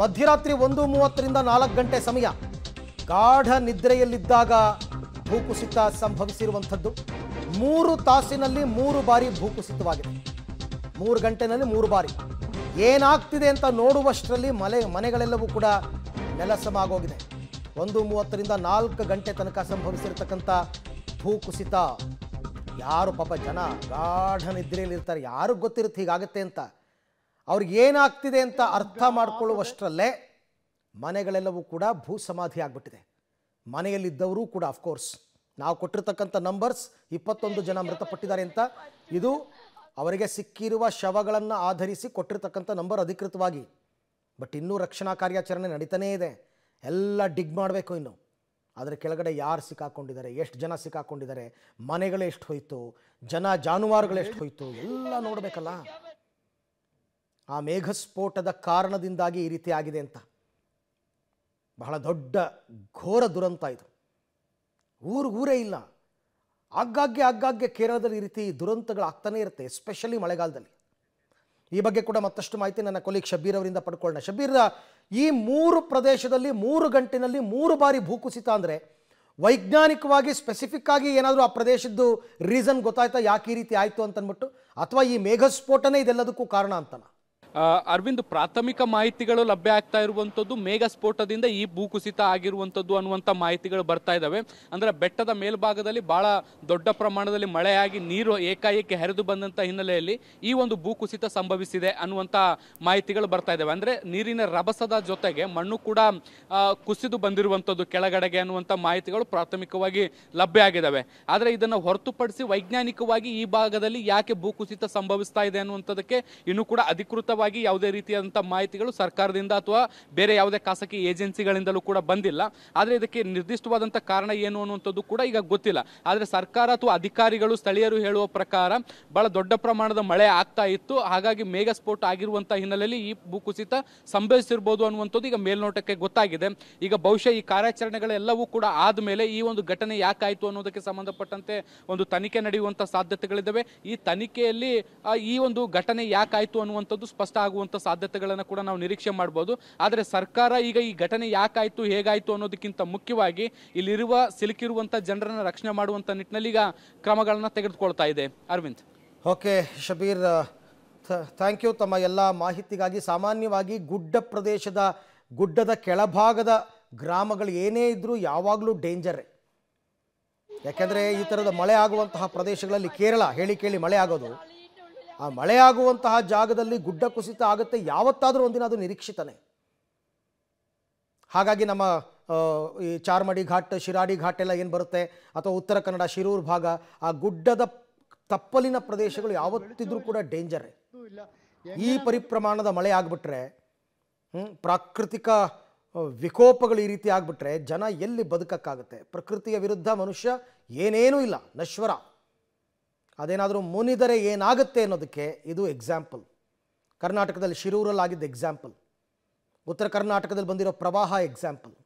ಮಧ್ಯರಾತ್ರಿ ಒಂದು ಮೂವತ್ತರಿಂದ ನಾಲ್ಕು ಗಂಟೆ ಸಮಯ ಗಾಢ ನಿದ್ರೆಯಲ್ಲಿದ್ದಾಗ ಭೂಕುಸಿತ ಸಂಭವಿಸಿರುವಂಥದ್ದು ಮೂರು ತಾಸಿನಲ್ಲಿ ಮೂರು ಬಾರಿ ಭೂಕುಸಿತವಾಗಿದೆ ಮೂರು ಗಂಟೆನಲ್ಲಿ ಮೂರು ಬಾರಿ ಏನಾಗ್ತಿದೆ ಅಂತ ನೋಡುವಷ್ಟರಲ್ಲಿ ಮಲೆ ಮನೆಗಳೆಲ್ಲವೂ ಕೂಡ ನೆಲಸಮ ಆಗೋಗಿದೆ ಒಂದು ಮೂವತ್ತರಿಂದ ನಾಲ್ಕು ಗಂಟೆ ತನಕ ಸಂಭವಿಸಿರ್ತಕ್ಕಂಥ ಭೂಕುಸಿತ ಯಾರು ಪಾಪ ಜನ ಗಾಢ ನಿದ್ರೆಯಲ್ಲಿರ್ತಾರೆ ಯಾರಿಗೂ ಗೊತ್ತಿರುತ್ತೆ ಹೀಗಾಗತ್ತೆ ಅಂತ ಅವ್ರಿಗೆ ಏನಾಗ್ತಿದೆ ಅಂತ ಅರ್ಥ ಮಾಡಿಕೊಳ್ಳುವಷ್ಟರಲ್ಲೇ ಮನೆಗಳೆಲ್ಲವೂ ಕೂಡ ಭೂ ಸಮಾಧಿ ಆಗಿಬಿಟ್ಟಿದೆ ಮನೆಯಲ್ಲಿದ್ದವರು ಕೂಡ ಅಫ್ಕೋರ್ಸ್ ನಾವು ಕೊಟ್ಟಿರ್ತಕ್ಕಂಥ ನಂಬರ್ಸ್ ಇಪ್ಪತ್ತೊಂದು ಜನ ಮೃತಪಟ್ಟಿದ್ದಾರೆ ಅಂತ ಇದು ಅವರಿಗೆ ಸಿಕ್ಕಿರುವ ಶವಗಳನ್ನು ಆಧರಿಸಿ ಕೊಟ್ಟಿರ್ತಕ್ಕಂಥ ನಂಬರ್ ಅಧಿಕೃತವಾಗಿ ಬಟ್ ಇನ್ನೂ ರಕ್ಷಣಾ ಕಾರ್ಯಾಚರಣೆ ನಡೀತಾನೇ ಇದೆ ಎಲ್ಲ ಡಿಗ್ ಮಾಡಬೇಕು ಇನ್ನು ಅದರ ಕೆಳಗಡೆ ಯಾರು ಸಿಕ್ಕಾಕೊಂಡಿದ್ದಾರೆ ಎಷ್ಟು ಜನ ಸಿಕ್ಕಾಕೊಂಡಿದ್ದಾರೆ ಮನೆಗಳೆಷ್ಟು ಎಷ್ಟು ಹೋಯಿತು ಜನ ಜಾನುವಾರುಗಳೆಷ್ಟು ಹೋಯಿತು ಎಲ್ಲ ನೋಡಬೇಕಲ್ಲ ಆ ಮೇಘಸ್ಫೋಟದ ಕಾರಣದಿಂದಾಗಿ ಈ ರೀತಿ ಆಗಿದೆ ಅಂತ ಬಹಳ ದೊಡ್ಡ ಘೋರ ದುರಂತ ಇದು ಊರು ಊರೇ ಇಲ್ಲ ಆಗಾಗ್ಗೆ ಆಗಾಗ್ಗೆ ಕೇರಳದಲ್ಲಿ ಈ ರೀತಿ ದುರಂತಗಳಾಗ್ತಾನೇ ಇರುತ್ತೆ ಎಸ್ಪೆಷಲಿ ಮಳೆಗಾಲದಲ್ಲಿ ಈ ಬಗ್ಗೆ ಕೂಡ ಮತ್ತಷ್ಟು ಮಾಹಿತಿ ನನ್ನ ಕೊಲೀಗ್ ಶಬೀರ್ ಅವರಿಂದ ಪಡ್ಕೊಳ್ಳೋಣ ಶಬೀರ್ ಈ ಮೂರು ಪ್ರದೇಶದಲ್ಲಿ ಮೂರು ಗಂಟಿನಲ್ಲಿ ಮೂರು ಬಾರಿ ಭೂಕುಸಿತ ಅಂದರೆ ವೈಜ್ಞಾನಿಕವಾಗಿ ಸ್ಪೆಸಿಫಿಕ್ ಆಗಿ ಏನಾದರೂ ಆ ಪ್ರದೇಶದ್ದು ರೀಸನ್ ಗೊತ್ತಾಯ್ತಾ ಯಾಕೆ ಈ ರೀತಿ ಆಯಿತು ಅಂತನ್ಬಿಟ್ಟು ಅಥವಾ ಈ ಮೇಘಸ್ಫೋಟನೇ ಇದೆಲ್ಲದಕ್ಕೂ ಕಾರಣ ಅಂತನಾ ಅರವಿಂದ್ ಪ್ರಾಥಮಿಕ ಮಾಹಿತಿಗಳು ಲಭ್ಯ ಆಗ್ತಾ ಇರುವಂಥದ್ದು ಮೇಘ ಸ್ಫೋಟದಿಂದ ಈ ಭೂಕುಸಿತ ಆಗಿರುವಂಥದ್ದು ಅನ್ನುವಂಥ ಮಾಹಿತಿಗಳು ಬರ್ತಾ ಇದ್ದಾವೆ ಅಂದರೆ ಬೆಟ್ಟದ ಮೇಲ್ಭಾಗದಲ್ಲಿ ಭಾಳ ದೊಡ್ಡ ಪ್ರಮಾಣದಲ್ಲಿ ಮಳೆಯಾಗಿ ನೀರು ಏಕಾಏಕಿ ಹರಿದು ಬಂದಂಥ ಹಿನ್ನೆಲೆಯಲ್ಲಿ ಈ ಒಂದು ಭೂಕುಸಿತ ಸಂಭವಿಸಿದೆ ಅನ್ನುವಂಥ ಮಾಹಿತಿಗಳು ಬರ್ತಾ ಇದ್ದಾವೆ ಅಂದರೆ ನೀರಿನ ರಭಸದ ಜೊತೆಗೆ ಮಣ್ಣು ಕೂಡ ಕುಸಿದು ಬಂದಿರುವಂಥದ್ದು ಕೆಳಗಡೆಗೆ ಅನ್ನುವಂಥ ಮಾಹಿತಿಗಳು ಪ್ರಾಥಮಿಕವಾಗಿ ಲಭ್ಯ ಆಗಿದ್ದಾವೆ ಆದರೆ ಇದನ್ನು ಹೊರತುಪಡಿಸಿ ವೈಜ್ಞಾನಿಕವಾಗಿ ಈ ಭಾಗದಲ್ಲಿ ಯಾಕೆ ಭೂಕುಸಿತ ಸಂಭವಿಸ್ತಾ ಇದೆ ಅನ್ನುವಂಥದ್ದಕ್ಕೆ ಇನ್ನೂ ಕೂಡ ಅಧಿಕೃತ ಸಂಬಂಧವಾಗಿ ಯಾವುದೇ ರೀತಿಯಾದಂಥ ಮಾಹಿತಿಗಳು ಸರ್ಕಾರದಿಂದ ಅಥವಾ ಬೇರೆ ಯಾವುದೇ ಖಾಸಗಿ ಏಜೆನ್ಸಿಗಳಿಂದಲೂ ಕೂಡ ಬಂದಿಲ್ಲ ಆದರೆ ಇದಕ್ಕೆ ನಿರ್ದಿಷ್ಟವಾದಂಥ ಕಾರಣ ಏನು ಅನ್ನುವಂಥದ್ದು ಕೂಡ ಈಗ ಗೊತ್ತಿಲ್ಲ ಆದರೆ ಸರ್ಕಾರ ಅಥವಾ ಅಧಿಕಾರಿಗಳು ಸ್ಥಳೀಯರು ಹೇಳುವ ಪ್ರಕಾರ ಬಹಳ ದೊಡ್ಡ ಪ್ರಮಾಣದ ಮಳೆ ಆಗ್ತಾ ಇತ್ತು ಹಾಗಾಗಿ ಮೇಘಸ್ಫೋಟ ಆಗಿರುವಂಥ ಹಿನ್ನೆಲೆಯಲ್ಲಿ ಈ ಭೂಕುಸಿತ ಸಂಭವಿಸಿರ್ಬೋದು ಅನ್ನುವಂಥದ್ದು ಈಗ ಮೇಲ್ನೋಟಕ್ಕೆ ಗೊತ್ತಾಗಿದೆ ಈಗ ಬಹುಶಃ ಈ ಕಾರ್ಯಾಚರಣೆಗಳೆಲ್ಲವೂ ಕೂಡ ಆದಮೇಲೆ ಈ ಒಂದು ಘಟನೆ ಯಾಕಾಯಿತು ಅನ್ನೋದಕ್ಕೆ ಸಂಬಂಧಪಟ್ಟಂತೆ ಒಂದು ತನಿಖೆ ನಡೆಯುವಂಥ ಸಾಧ್ಯತೆಗಳಿದ್ದಾವೆ ಈ ತನಿಖೆಯಲ್ಲಿ ಈ ಒಂದು ಘಟನೆ ಯಾಕಾಯಿತು ಅನ್ನುವಂಥದ್ದು ಸ್ಪಷ್ಟ ನಷ್ಟ ಆಗುವಂಥ ಸಾಧ್ಯತೆಗಳನ್ನು ಕೂಡ ನಾವು ನಿರೀಕ್ಷೆ ಮಾಡಬಹುದು ಆದರೆ ಸರ್ಕಾರ ಈಗ ಈ ಘಟನೆ ಯಾಕಾಯಿತು ಹೇಗಾಯಿತು ಅನ್ನೋದಕ್ಕಿಂತ ಮುಖ್ಯವಾಗಿ ಇಲ್ಲಿರುವ ಸಿಲುಕಿರುವಂತಹ ಜನರನ್ನು ರಕ್ಷಣೆ ಮಾಡುವಂತ ನಿಟ್ಟಿನಲ್ಲಿ ಈಗ ಕ್ರಮಗಳನ್ನು ತೆಗೆದುಕೊಳ್ತಾ ಇದೆ Arvind okay Shabbir thank you ತಮ್ಮ ಎಲ್ಲ ಮಾಹಿತಿಗಾಗಿ ಸಾಮಾನ್ಯವಾಗಿ ಗುಡ್ಡ ಪ್ರದೇಶದ ಗುಡ್ಡದ ಕೆಳಭಾಗದ ಗ್ರಾಮಗಳು ಏನೇ ಇದ್ದರೂ ಯಾವಾಗಲೂ ಡೇಂಜರ್ ಯಾಕೆಂದರೆ ಈ ಥರದ ಮಳೆ ಆಗುವಂತಹ ಪ್ರದೇಶಗಳಲ್ಲಿ ಕೇರಳ ಹೇಳಿ ಕೇಳಿ ಮಳೆ ಆಗೋದು ಆ ಮಳೆಯಾಗುವಂತಹ ಜಾಗದಲ್ಲಿ ಗುಡ್ಡ ಕುಸಿತ ಆಗುತ್ತೆ ಯಾವತ್ತಾದರೂ ಒಂದಿನ ಅದು ನಿರೀಕ್ಷಿತನೇ ಹಾಗಾಗಿ ನಮ್ಮ ಈ ಚಾರ್ಮಡಿ ಘಾಟ್ ಶಿರಾಡಿ ಘಾಟ್ ಎಲ್ಲ ಏನು ಬರುತ್ತೆ ಅಥವಾ ಉತ್ತರ ಕನ್ನಡ ಶಿರೂರು ಭಾಗ ಆ ಗುಡ್ಡದ ತಪ್ಪಲಿನ ಪ್ರದೇಶಗಳು ಯಾವತ್ತಿದ್ರೂ ಕೂಡ ಡೇಂಜರೇ ಈ ಪರಿಪ್ರಮಾಣದ ಮಳೆ ಆಗಿಬಿಟ್ರೆ ಪ್ರಾಕೃತಿಕ ವಿಕೋಪಗಳು ಈ ರೀತಿ ಆಗಿಬಿಟ್ರೆ ಜನ ಎಲ್ಲಿ ಬದುಕಕ್ಕಾಗುತ್ತೆ ಪ್ರಕೃತಿಯ ವಿರುದ್ಧ ಮನುಷ್ಯ ಏನೇನೂ ಇಲ್ಲ ನಶ್ವರ ಅದೇನಾದರೂ ಮುನಿದರೆ ಏನಾಗುತ್ತೆ ಅನ್ನೋದಕ್ಕೆ ಇದು ಎಕ್ಸಾಂಪಲ್ ಕರ್ನಾಟಕದಲ್ಲಿ ಶಿರೂರಲ್ಲಾಗಿದ್ದ ಎಕ್ಸಾಂಪಲ್ ಉತ್ತರ ಕರ್ನಾಟಕದಲ್ಲಿ ಬಂದಿರೋ ಪ್ರವಾಹ ಎಕ್ಸಾಂಪಲ್